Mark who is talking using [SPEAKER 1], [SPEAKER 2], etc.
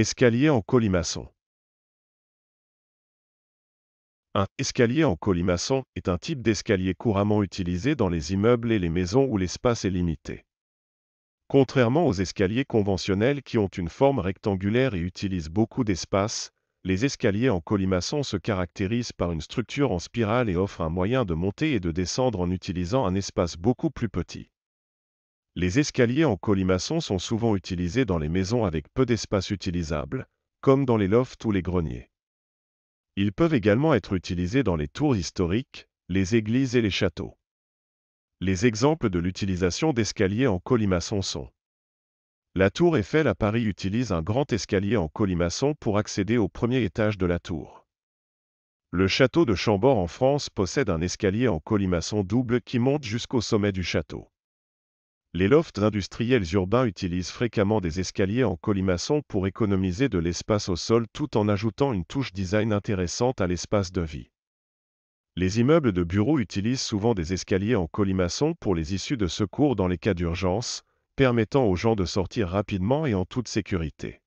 [SPEAKER 1] Escalier en colimaçon. Un escalier en colimaçon est un type d'escalier couramment utilisé dans les immeubles et les maisons où l'espace est limité. Contrairement aux escaliers conventionnels qui ont une forme rectangulaire et utilisent beaucoup d'espace, les escaliers en colimaçon se caractérisent par une structure en spirale et offrent un moyen de monter et de descendre en utilisant un espace beaucoup plus petit. Les escaliers en colimaçon sont souvent utilisés dans les maisons avec peu d'espace utilisable, comme dans les lofts ou les greniers. Ils peuvent également être utilisés dans les tours historiques, les églises et les châteaux. Les exemples de l'utilisation d'escaliers en colimaçon sont La tour Eiffel à Paris utilise un grand escalier en colimaçon pour accéder au premier étage de la tour. Le château de Chambord en France possède un escalier en colimaçon double qui monte jusqu'au sommet du château. Les lofts industriels urbains utilisent fréquemment des escaliers en colimaçon pour économiser de l'espace au sol tout en ajoutant une touche design intéressante à l'espace de vie. Les immeubles de bureaux utilisent souvent des escaliers en colimaçon pour les issues de secours dans les cas d'urgence, permettant aux gens de sortir rapidement et en toute sécurité.